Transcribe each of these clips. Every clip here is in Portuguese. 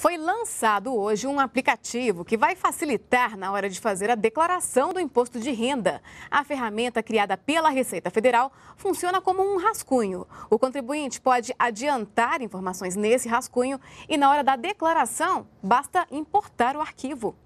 Foi lançado hoje um aplicativo que vai facilitar na hora de fazer a declaração do imposto de renda. A ferramenta criada pela Receita Federal funciona como um rascunho. O contribuinte pode adiantar informações nesse rascunho e, na hora da declaração, basta importar o arquivo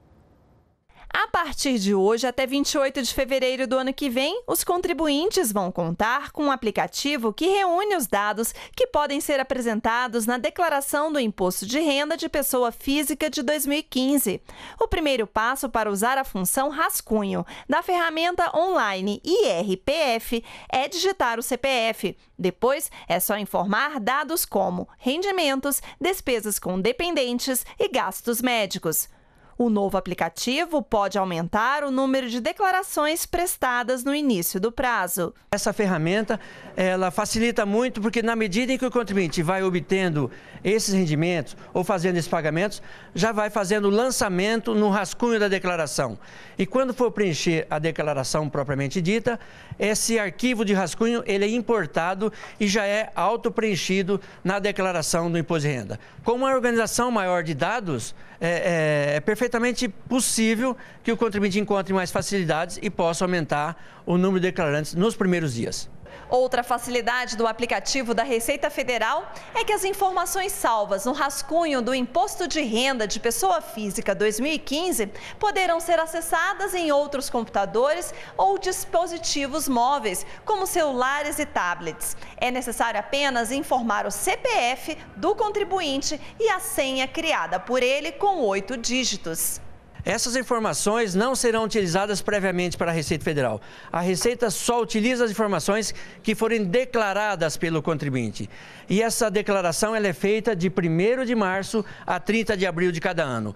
partir de hoje até 28 de fevereiro do ano que vem, os contribuintes vão contar com um aplicativo que reúne os dados que podem ser apresentados na declaração do Imposto de Renda de Pessoa Física de 2015. O primeiro passo para usar a função rascunho da ferramenta online IRPF é digitar o CPF. Depois é só informar dados como rendimentos, despesas com dependentes e gastos médicos. O novo aplicativo pode aumentar o número de declarações prestadas no início do prazo. Essa ferramenta, ela facilita muito porque na medida em que o contribuinte vai obtendo esses rendimentos ou fazendo esses pagamentos, já vai fazendo o lançamento no rascunho da declaração. E quando for preencher a declaração propriamente dita, esse arquivo de rascunho, ele é importado e já é auto-preenchido na declaração do imposto de renda. Com uma organização maior de dados, é, é, é perfeitamente possível que o contribuinte encontre mais facilidades e possa aumentar o número de declarantes nos primeiros dias. Outra facilidade do aplicativo da Receita Federal é que as informações salvas no rascunho do Imposto de Renda de Pessoa Física 2015 poderão ser acessadas em outros computadores ou dispositivos móveis, como celulares e tablets. É necessário apenas informar o CPF do contribuinte e a senha criada por ele com oito dígitos. Essas informações não serão utilizadas previamente para a Receita Federal. A Receita só utiliza as informações que forem declaradas pelo contribuinte. E essa declaração ela é feita de 1 de março a 30 de abril de cada ano.